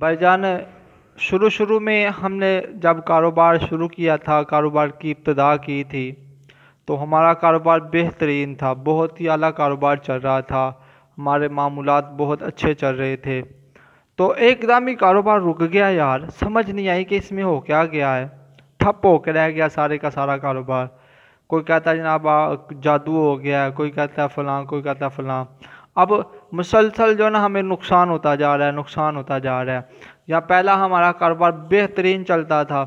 भाईजान शुरू शुरू में हमने जब कारोबार शुरू किया था कारोबार की इब्तदा की थी तो हमारा कारोबार बेहतरीन था बहुत ही अला कारोबार चल रहा था हमारे मामूलत बहुत अच्छे चल रहे थे तो एकदम ही कारोबार रुक गया यार समझ नहीं आई कि इसमें हो क्या गया है ठप हो के रह गया सारे का सारा कारोबार कोई कहता है जनाब जादू हो गया कोई कहता है फलां कोई कहता है फलां अब मुसलसल जो है ना हमें नुकसान होता जा रहा है नुकसान होता जा रहा है या पहला हमारा कारोबार बेहतरीन चलता था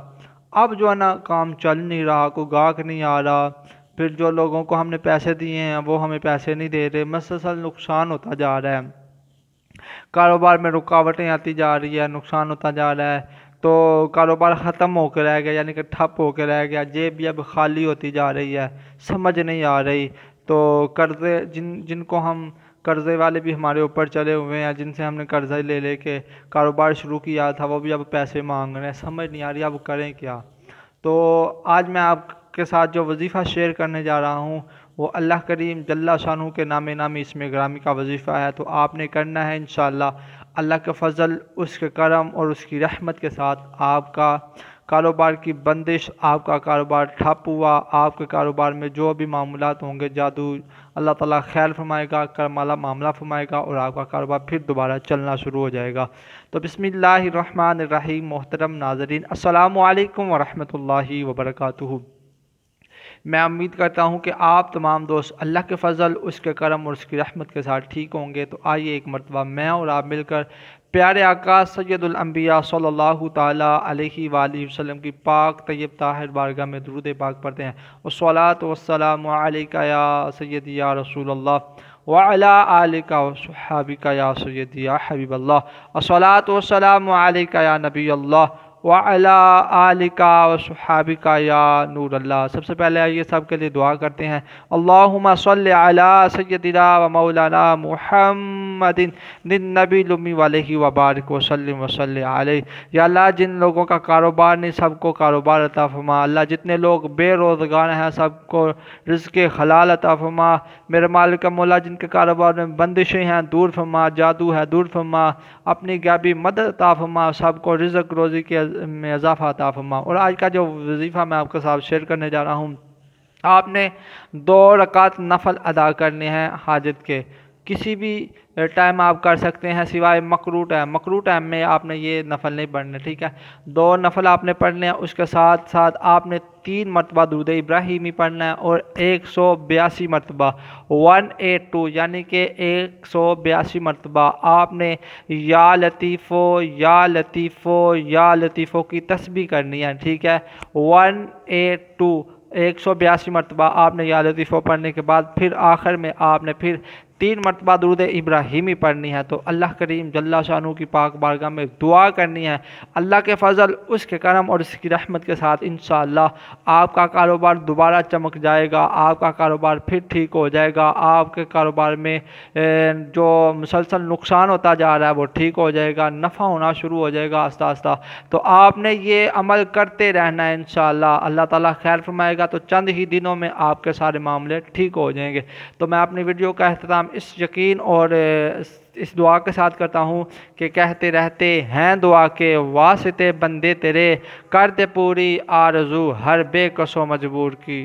अब जो है ना काम चल नहीं रहा कोई गाहक नहीं आ रहा फिर जो लोगों को हमने पैसे दिए हैं वो हमें पैसे नहीं दे रहे मुसलसल नुकसान होता जा रहा है कारोबार में रुकावटें आती जा रही है नुकसान होता जा रहा है तो कारोबार ख़त्म होकर रह गया यानी कि ठप होकर रह गया जेब भी अब खाली होती जा रही है समझ नहीं आ रही तो कर्जे जिन जिनको हम कर्ज़े वाले भी हमारे ऊपर चले हुए हैं जिनसे हमने कर्ज़ा ले ले के कारोबार शुरू किया था वो भी अब पैसे मांग रहे हैं समझ नहीं आ रही अब करें क्या तो आज मैं आपके साथ जो वजीफ़ा शेयर करने जा रहा हूँ वो अल्लाह करीम जल्ला शानू के नामे नामी इसमें ग्रामी का वजीफ़ा है तो आपने करना है इन अल्लाह के फ़ज़ल उसके करम और उसकी रहमत के साथ आपका कारोबार की बंदिश आपका कारोबार ठप हुआ आपके कारोबार में जो भी मामूलत होंगे जादू अल्लाह ताला खैर फरमाएगा करमाला मामला फरमाएगा और आपका कारोबार फिर दोबारा चलना शुरू हो जाएगा तो बसमिल्लर रहीम मोहतरम नाजरीन अल्लाम वरहमल वर्का मैं उम्मीद करता हूँ कि आप तमाम दोस्त अल्लाह के फ़ज़ल उसके करम और उसकी रहमत के साथ ठीक होंगे तो आइए एक मरतबा मैं और आप मिलकर प्यारे आकाश सैदुलम्बिया सल्ला वसम की पाक तैयब ताहिर बारगाह में दरूद पाक पढ़ते हैं और सलात वसलाम सैद या रसूल वाला का वहाबिका या सैद या हबीबल्ला सलात वसलाम या नबी अल्ला वालिका आलिका व या नूर अल्लाह सबसे पहले आइए सब के लिए दुआ करते हैं अल्लाहुम्मा सल्ली अला सय्यदिना व मौलाना मुहम्मदिन नबी लुमी वाले ही वबारक वसलम वसल या अल्लाह जिन लोगों का कारोबार नहीं सबको कारोबार अता फरमा अल्लाह जितने लोग बेरोज़गार हैं सबको रिज़ हलाल अता फरमा मेरे मालिक मौला जिनके कारोबार में बंदिशें हैं दूर फरमा जादू है दूर फरमा अपनी गैबी मदद अता फरमा सबको रिज़क रोज़ी के में इजाफा था फरमा और आज का जो वजीफ़ा मैं आपके साथ शेयर करने जा रहा हूँ आपने दो रकात नफल अदा करने हैं हाजत के किसी भी टाइम आप कर सकते हैं सिवाय मकरू टाइम मकरू टाइम में आपने ये नफल नहीं पढ़ने ठीक है दो नफल आपने पढ़ने हैं उसके साथ साथ आपने तीन मरतबा दूध इब्राहिमी पढ़ना है और एक सौ बयासी मरतबा वन एट टू यानी कि एक सौ बयासी मरतबा आपने या लतीफ़ो या लतीफ़ो या लतीफ़ो की तस्वीर करनी है ठीक है वन एट टू एक सौ बयासी मरतबा आपने या लतीफ़ों पढ़ने के बाद फिर आखिर में आपने फिर तीन मरतबा दरुद इब्राहिमी पढ़नी है तो अल्लाह करीम जल्ला शाहू की पाक बारगाह में दुआ करनी है अल्लाह के फ़ज़ल उसके करम और उसकी रहमत के साथ इन आपका कारोबार दोबारा चमक जाएगा आपका कारोबार फिर ठीक हो जाएगा आपके कारोबार में जो मुसलसल नुकसान होता जा रहा है वो ठीक हो जाएगा नफ़ा होना शुरू हो जाएगा आस्ता आस्ता तो आपने ये अमल करते रहना है इन अल्लाह ताली खैर फरमाएगा तो चंद ही दिनों में आपके सारे मामले ठीक हो जाएंगे तो मैं अपनी वीडियो का अहतमाम इख्तिताम इस यकीन और इस दुआ के साथ करता हूँ कि कहते रहते हैं दुआ के वास्ते बंदे तेरे करते पूरी आरजू हर बेकसो मजबूर की